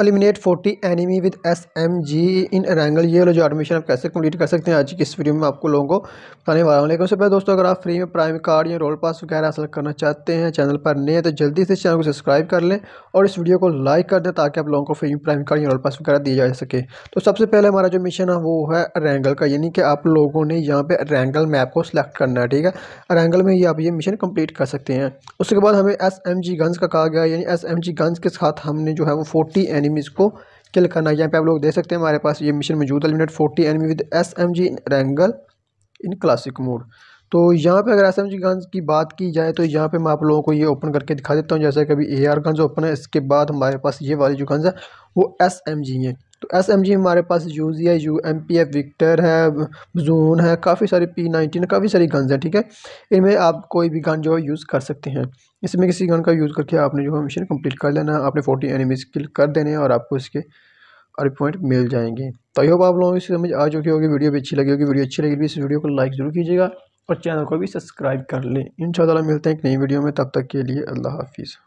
eliminate 40 enemy with S M G in Erangel ये लो जो एडमिशन आप कैसे कंप्लीट कर सकते हैं आज की इस वीडियो में आपको लोगों को बताने वाला हूँ लेकिन उससे पहले दोस्तों अगर आप फ्री में प्राइम कार्ड या रोल पास वगैरह हासिल करना चाहते हैं चैनल पर नए हैं तो जल्दी से चैनल को सब्सक्राइब कर लें और इस वीडियो को लाइक कर दें ताकि आप लोगों को फ्री में प्राइम कार्ड या रोल पास वगैरह दिया जा सके तो सबसे पहले हमारा जो मिशन है वो है रैंगल का यानी कि आप लोगों ने यहाँ पर रैंगल मैप को सिलेक्ट करना है ठीक है रैंगल में ही आप ये मिशन कम्प्लीट कर सकते हैं उसके बाद हमें एस एम जी गन्स का कहा गया यानी एस एम जी गन्स के साथ हमने जो है वो फोर्टी एनिमीज़ को किल करना है यहाँ पे आप लोग देख सकते हैं हमारे पास ये मिशन मौजूद eliminate forty enemy with S M G Erangel in classic mode तो यहाँ पे अगर एस गन्स की बात की जाए तो यहाँ पे मैं आप लोगों को ये ओपन करके दिखा देता हूँ जैसे कभी ए आर गन्स ओपन है इसके बाद हमारे पास ये वाली जो गन्स है वो एस एम जी हैं तो एस एम जी हमारे पास यू जी है यू एम पी है विक्टर है जून है काफ़ी सारी पी नाइनटीन काफ़ी सारी गन्स हैं ठीक है इनमें आप कोई भी गन जो है यूज़ कर सकते हैं इसमें किसी गन का यूज़ करके आपने जो है मिशन कम्प्लीट कर लेना है आपने फोर्टी एनिमीज किल कर देने और आपको इसके और पॉइंट मिल जाएंगे तो आई होप आप लोगों को समझ आ चुकी होगी वीडियो भी अच्छी लगी होगी वीडियो अच्छी लगी इस वीडियो को लाइक जरूर कीजिएगा और चैनल को भी सब्सक्राइब कर लें इन मिलते हैं एक नई वीडियो में तब तक के लिए अल्लाह हाफिज़